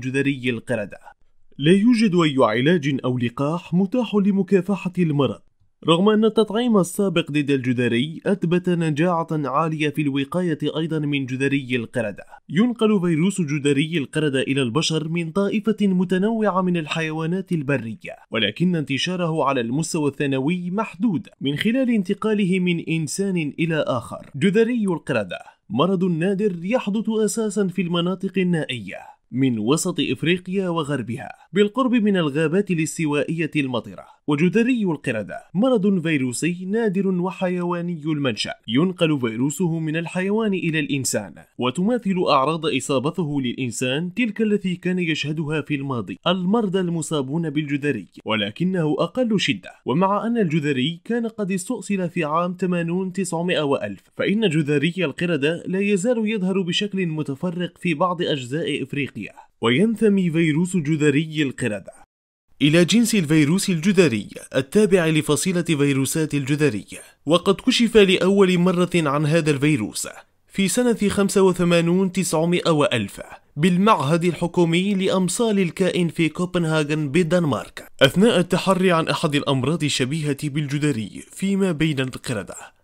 جذري القردة لا يوجد أي علاج أو لقاح متاح لمكافحة المرض رغم أن التطعيم السابق ضد الجذري أثبت نجاعة عالية في الوقاية أيضا من جذري القردة. ينقل فيروس جذري القردة إلى البشر من طائفة متنوعة من الحيوانات البرية، ولكن انتشاره على المستوى الثانوي محدود من خلال انتقاله من إنسان إلى آخر. جذري القردة مرض نادر يحدث أساسا في المناطق النائية من وسط افريقيا وغربها بالقرب من الغابات الاستوائيه المطره وجدري القردة مرض فيروسي نادر وحيواني المنشأ ينقل فيروسه من الحيوان إلى الإنسان وتماثل أعراض إصابته للإنسان تلك التي كان يشهدها في الماضي المرضى المصابون بالجدري ولكنه أقل شدة ومع أن الجدري كان قد استؤصل في عام 80 900 وألف فإن جدري القردة لا يزال يظهر بشكل متفرق في بعض أجزاء إفريقيا وينتمي فيروس جدري القردة إلى جنس الفيروس الجدري التابع لفصيلة فيروسات الجذري وقد كشف لأول مرة عن هذا الفيروس في سنة 85 900 وألف بالمعهد الحكومي لأمصال الكائن في كوبنهاغن بالدنمارك أثناء التحري عن أحد الأمراض الشبيهة بالجدري فيما بين القردة